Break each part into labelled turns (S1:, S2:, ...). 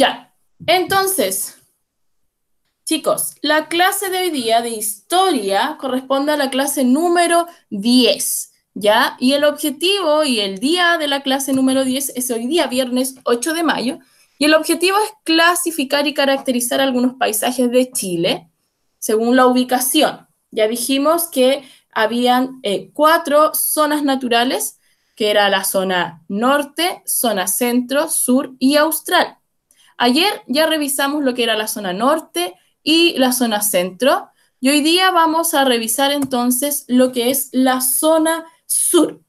S1: Ya, entonces, Chicos, la clase de hoy día de historia corresponde a la clase número 10, ¿ya? Y el objetivo y el día de la clase número 10 es hoy día, viernes 8 de mayo, y el objetivo es clasificar y caracterizar algunos paisajes de Chile según la ubicación. Ya dijimos que habían eh, cuatro zonas naturales, que era la zona norte, zona centro, sur y austral. Ayer ya revisamos lo que era la zona norte y la zona centro. Y hoy día vamos a revisar entonces lo que es la zona sur.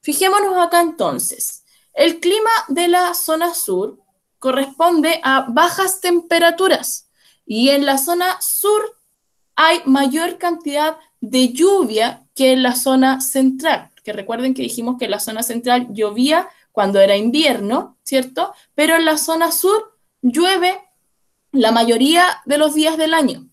S1: Fijémonos acá entonces. El clima de la zona sur corresponde a bajas temperaturas y en la zona sur hay mayor cantidad de lluvia que en la zona central. Que recuerden que dijimos que la zona central llovía cuando era invierno, ¿cierto? Pero en la zona sur llueve la mayoría de los días del año.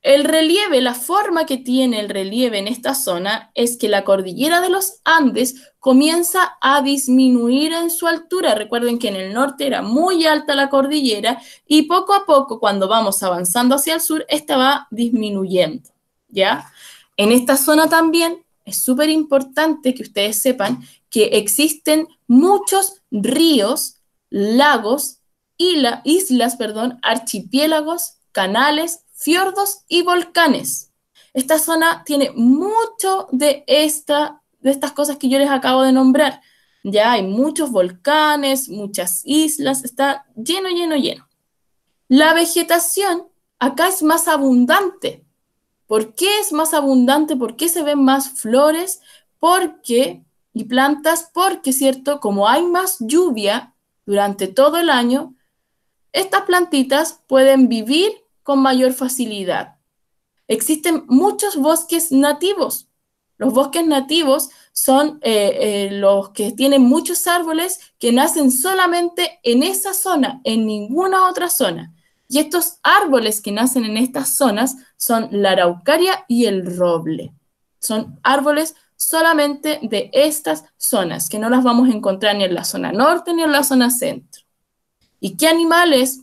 S1: El relieve, la forma que tiene el relieve en esta zona es que la cordillera de los Andes comienza a disminuir en su altura. Recuerden que en el norte era muy alta la cordillera y poco a poco, cuando vamos avanzando hacia el sur, esta va disminuyendo, ¿ya? En esta zona también es súper importante que ustedes sepan que existen muchos ríos, lagos las islas, perdón, archipiélagos, canales, fiordos y volcanes. Esta zona tiene mucho de, esta, de estas cosas que yo les acabo de nombrar. Ya hay muchos volcanes, muchas islas, está lleno, lleno, lleno. La vegetación acá es más abundante. ¿Por qué es más abundante? ¿Por qué se ven más flores? Porque, y plantas, porque, ¿cierto? Como hay más lluvia durante todo el año, estas plantitas pueden vivir con mayor facilidad. Existen muchos bosques nativos. Los bosques nativos son eh, eh, los que tienen muchos árboles que nacen solamente en esa zona, en ninguna otra zona. Y estos árboles que nacen en estas zonas son la araucaria y el roble. Son árboles solamente de estas zonas, que no las vamos a encontrar ni en la zona norte ni en la zona centro. ¿Y qué animales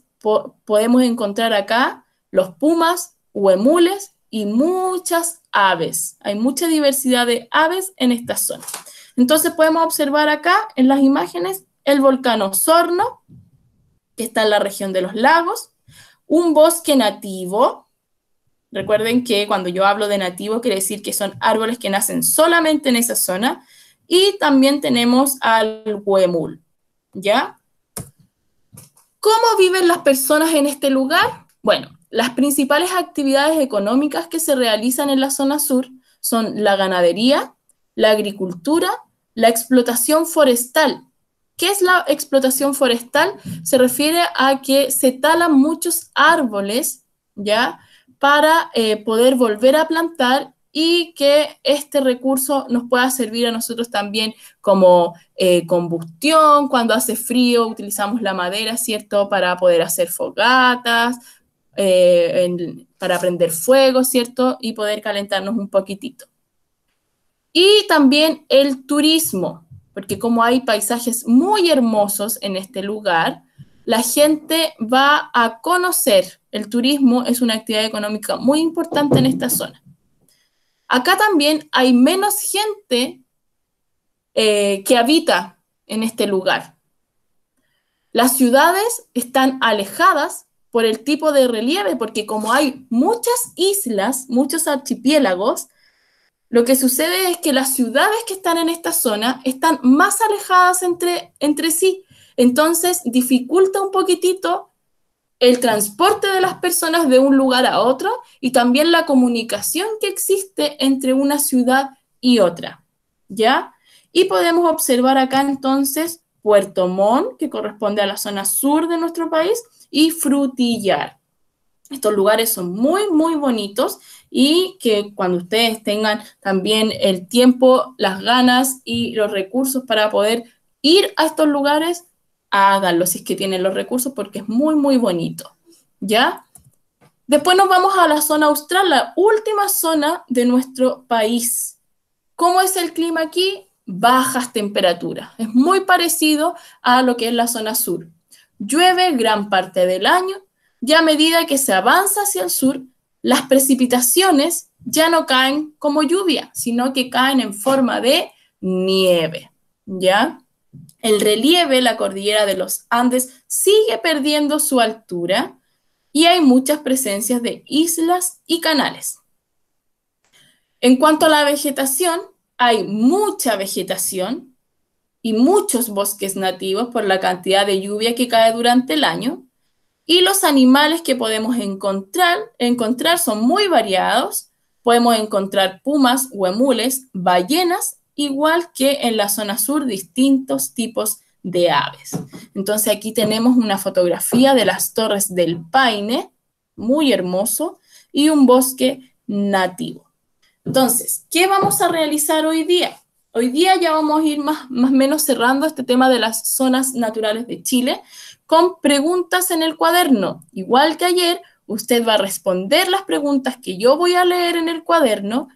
S1: podemos encontrar acá? Los pumas, huemules y muchas aves. Hay mucha diversidad de aves en esta zona. Entonces podemos observar acá en las imágenes el volcán Osorno, que está en la región de los lagos, un bosque nativo. Recuerden que cuando yo hablo de nativo quiere decir que son árboles que nacen solamente en esa zona. Y también tenemos al huemul, ¿ya? ¿Cómo viven las personas en este lugar? Bueno, las principales actividades económicas que se realizan en la zona sur son la ganadería, la agricultura, la explotación forestal. ¿Qué es la explotación forestal? Se refiere a que se talan muchos árboles, ¿ya? Para eh, poder volver a plantar y que este recurso nos pueda servir a nosotros también como eh, combustión, cuando hace frío utilizamos la madera, ¿cierto?, para poder hacer fogatas, eh, para prender fuego, ¿cierto?, y poder calentarnos un poquitito. Y también el turismo, porque como hay paisajes muy hermosos en este lugar, la gente va a conocer. El turismo es una actividad económica muy importante en esta zona. Acá también hay menos gente eh, que habita en este lugar. Las ciudades están alejadas por el tipo de relieve, porque como hay muchas islas, muchos archipiélagos, lo que sucede es que las ciudades que están en esta zona están más alejadas entre, entre sí. Entonces dificulta un poquitito el transporte de las personas de un lugar a otro y también la comunicación que existe entre una ciudad y otra. ¿Ya? Y podemos observar acá entonces Puerto Montt, que corresponde a la zona sur de nuestro país, y Frutillar. Estos lugares son muy, muy bonitos y que cuando ustedes tengan también el tiempo, las ganas y los recursos para poder ir a estos lugares, háganlo si es que tienen los recursos porque es muy, muy bonito, ¿ya? Después nos vamos a la zona austral, la última zona de nuestro país. ¿Cómo es el clima aquí? Bajas temperaturas. Es muy parecido a lo que es la zona sur. Llueve gran parte del año y a medida que se avanza hacia el sur, las precipitaciones ya no caen como lluvia, sino que caen en forma de nieve, ¿ya? El relieve, la cordillera de los Andes, sigue perdiendo su altura y hay muchas presencias de islas y canales. En cuanto a la vegetación, hay mucha vegetación y muchos bosques nativos por la cantidad de lluvia que cae durante el año. Y los animales que podemos encontrar, encontrar son muy variados. Podemos encontrar pumas, huemules, ballenas igual que en la zona sur distintos tipos de aves. Entonces aquí tenemos una fotografía de las torres del Paine, muy hermoso, y un bosque nativo. Entonces, ¿qué vamos a realizar hoy día? Hoy día ya vamos a ir más o menos cerrando este tema de las zonas naturales de Chile con preguntas en el cuaderno. Igual que ayer, usted va a responder las preguntas que yo voy a leer en el cuaderno,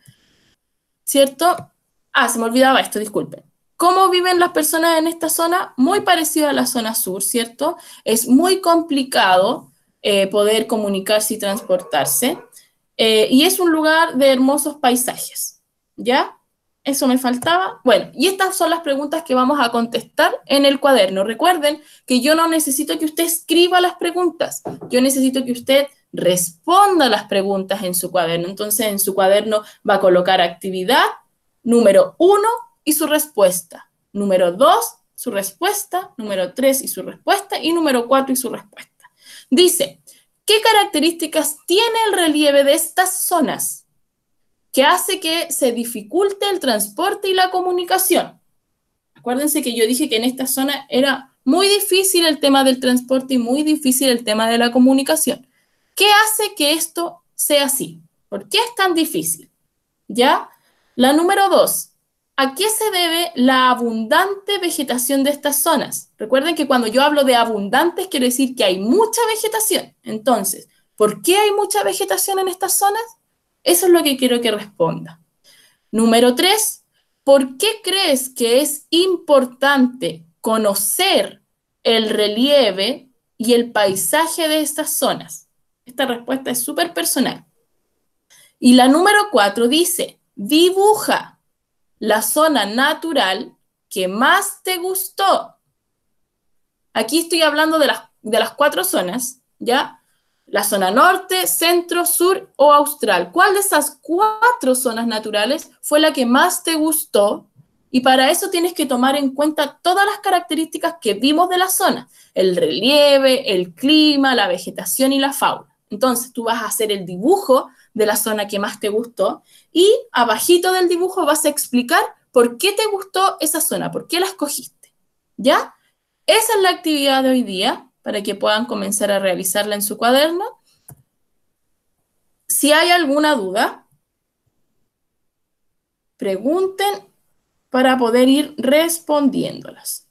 S1: ¿cierto? Ah, se me olvidaba esto, disculpen. ¿Cómo viven las personas en esta zona? Muy parecido a la zona sur, ¿cierto? Es muy complicado eh, poder comunicarse y transportarse. Eh, y es un lugar de hermosos paisajes, ¿ya? Eso me faltaba. Bueno, y estas son las preguntas que vamos a contestar en el cuaderno. Recuerden que yo no necesito que usted escriba las preguntas, yo necesito que usted responda las preguntas en su cuaderno. Entonces, en su cuaderno va a colocar actividad, número uno y su respuesta, número dos, su respuesta, número 3 y su respuesta, y número cuatro y su respuesta. Dice, ¿qué características tiene el relieve de estas zonas ¿Qué hace que se dificulte el transporte y la comunicación? Acuérdense que yo dije que en esta zona era muy difícil el tema del transporte y muy difícil el tema de la comunicación. ¿Qué hace que esto sea así? ¿Por qué es tan difícil? ¿Ya? La número dos, ¿a qué se debe la abundante vegetación de estas zonas? Recuerden que cuando yo hablo de abundantes quiero decir que hay mucha vegetación. Entonces, ¿por qué hay mucha vegetación en estas zonas? Eso es lo que quiero que responda. Número tres, ¿por qué crees que es importante conocer el relieve y el paisaje de estas zonas? Esta respuesta es súper personal. Y la número cuatro dice, Dibuja la zona natural que más te gustó. Aquí estoy hablando de las, de las cuatro zonas, ¿ya? La zona norte, centro, sur o austral. ¿Cuál de esas cuatro zonas naturales fue la que más te gustó? Y para eso tienes que tomar en cuenta todas las características que vimos de la zona, el relieve, el clima, la vegetación y la fauna. Entonces tú vas a hacer el dibujo de la zona que más te gustó y abajito del dibujo vas a explicar por qué te gustó esa zona, por qué la escogiste. ¿Ya? Esa es la actividad de hoy día para que puedan comenzar a realizarla en su cuaderno. Si hay alguna duda, pregunten para poder ir respondiéndolas.